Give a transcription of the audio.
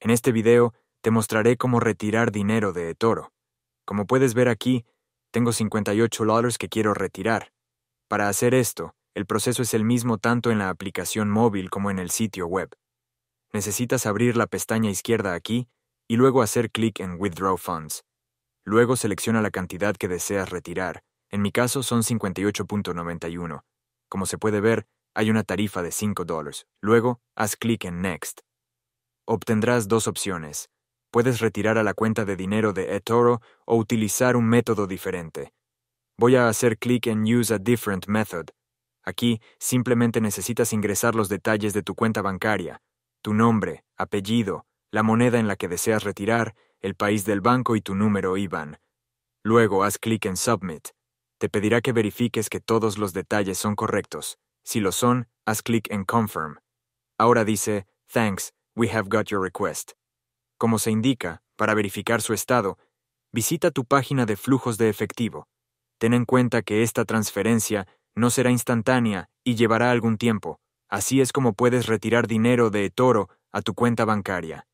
En este video te mostraré cómo retirar dinero de eToro. Como puedes ver aquí, tengo 58 dólares que quiero retirar. Para hacer esto, el proceso es el mismo tanto en la aplicación móvil como en el sitio web. Necesitas abrir la pestaña izquierda aquí y luego hacer clic en Withdraw Funds. Luego selecciona la cantidad que deseas retirar. En mi caso son 58.91. Como se puede ver, hay una tarifa de 5 dólares. Luego, haz clic en Next. Obtendrás dos opciones. Puedes retirar a la cuenta de dinero de eToro o utilizar un método diferente. Voy a hacer clic en Use a Different Method. Aquí simplemente necesitas ingresar los detalles de tu cuenta bancaria, tu nombre, apellido, la moneda en la que deseas retirar, el país del banco y tu número IBAN. Luego haz clic en Submit. Te pedirá que verifiques que todos los detalles son correctos. Si lo son, haz clic en Confirm. Ahora dice, Thanks, We have got your request. Como se indica, para verificar su estado, visita tu página de flujos de efectivo. Ten en cuenta que esta transferencia no será instantánea y llevará algún tiempo. Así es como puedes retirar dinero de eToro a tu cuenta bancaria.